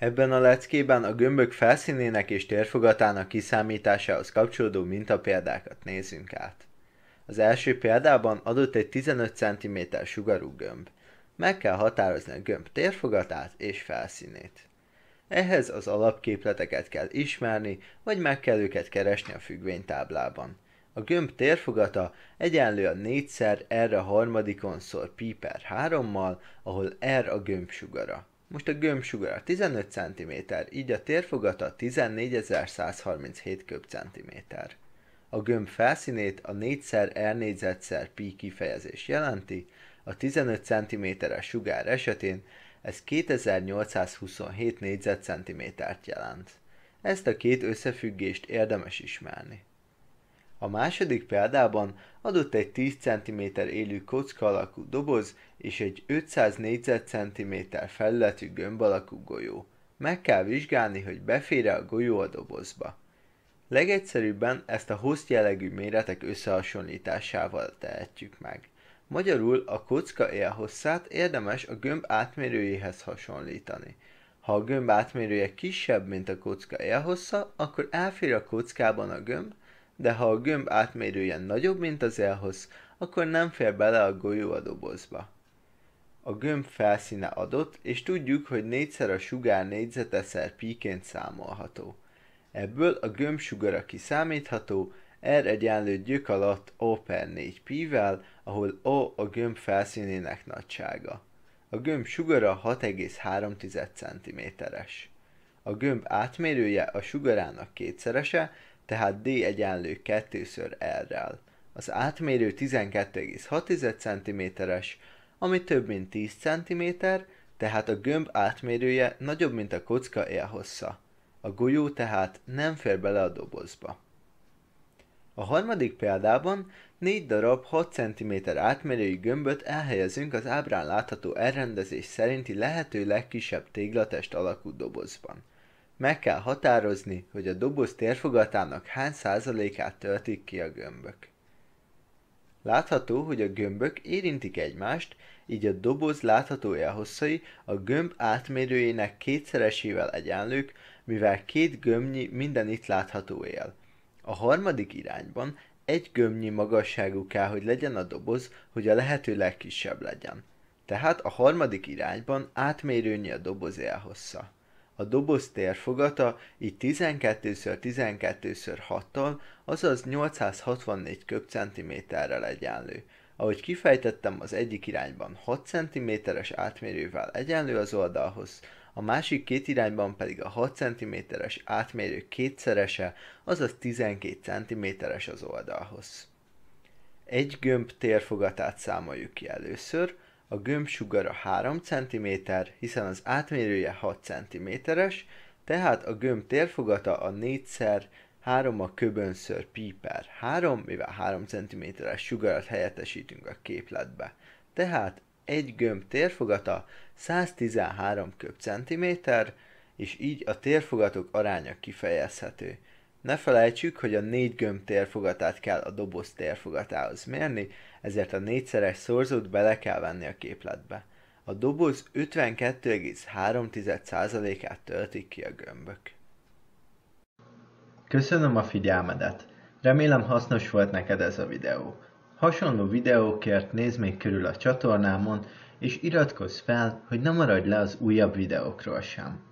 Ebben a leckében a gömbök felszínének és térfogatának kiszámításához kapcsolódó mintapéldákat nézzünk át. Az első példában adott egy 15 cm sugarú gömb. Meg kell határozni a gömb térfogatát és felszínét. Ehhez az alapképleteket kell ismerni, vagy meg kell őket keresni a függvénytáblában. A gömb térfogata egyenlő a 4 szer R a harmadikon szor pi per 3-mal, ahol R er a gömb sugara. Most a gömbsugara 15 cm, így a térfogata 14137 köbcentiméter. A gömb felszínét a 4x R négyzetszer pi kifejezés jelenti, a 15 cm-es sugár esetén ez 2827 négyzetcentimétert jelent. Ezt a két összefüggést érdemes ismerni. A második példában adott egy 10 cm élő kocka alakú doboz és egy 500 cm felületű gömb alakú golyó. Meg kell vizsgálni, hogy befér-e a golyó a dobozba. Legegyszerűbben ezt a host jellegű méretek összehasonlításával tehetjük meg. Magyarul a kocka élhosszát érdemes a gömb átmérőjéhez hasonlítani. Ha a gömb átmérője kisebb, mint a kocka élhossza, akkor elfér a kockában a gömb, de ha a gömb átmérője nagyobb, mint az elhoz, akkor nem fér bele a golyó a dobozba. A gömb felszíne adott, és tudjuk, hogy négyszer a sugár négyzeteszer píként számolható. Ebből a gömb sugara kiszámítható, R egyenlő gyök alatt O per 4 pi-vel, ahol O a gömb felszínének nagysága. A gömb sugara 6,3 cm-es. A gömb átmérője a sugarának kétszerese, tehát D egyenlő 2-ször R-rel. Az átmérő 12,6 cm-es, ami több mint 10 cm, tehát a gömb átmérője nagyobb, mint a kocka élhossza. A golyó tehát nem fér bele a dobozba. A harmadik példában 4 darab 6 cm átmérőjű gömböt elhelyezünk az ábrán látható elrendezés szerinti lehető legkisebb téglatest alakú dobozban. Meg kell határozni, hogy a doboz térfogatának hány százalékát töltik ki a gömbök. Látható, hogy a gömbök érintik egymást, így a doboz látható elhosszai a gömb átmérőjének kétszeresével egyenlők, mivel két gömbnyi minden itt látható él. A harmadik irányban egy gömbnyi magasságú kell, hogy legyen a doboz, hogy a lehető legkisebb legyen. Tehát a harmadik irányban átmérőnyi a doboz elhossza. A doboz térfogata így 12x12x6-tal, azaz 864 köbcentiméterrel egyenlő. Ahogy kifejtettem, az egyik irányban 6 cm-es átmérővel egyenlő az oldalhoz, a másik két irányban pedig a 6 cm-es átmérő kétszerese, azaz 12 cm-es az oldalhoz. Egy gömb térfogatát számoljuk ki először, a gömbsugara 3 cm, hiszen az átmérője 6 cm-es, tehát a gömb térfogata a 4x3 a köbönször pi per 3, mivel 3 cm-es sugarat helyettesítünk a képletbe. Tehát egy gömb térfogata 113 köbcentiméter, és így a térfogatok aránya kifejezhető. Ne felejtsük, hogy a négy gömb térfogatát kell a doboz térfogatához mérni, ezért a négyszeres szorzót bele kell venni a képletbe. A doboz 52,3%-át töltik ki a gömbök. Köszönöm a figyelmedet! Remélem hasznos volt neked ez a videó. Hasonló videókért nézd még körül a csatornámon, és iratkozz fel, hogy ne maradj le az újabb videókról sem.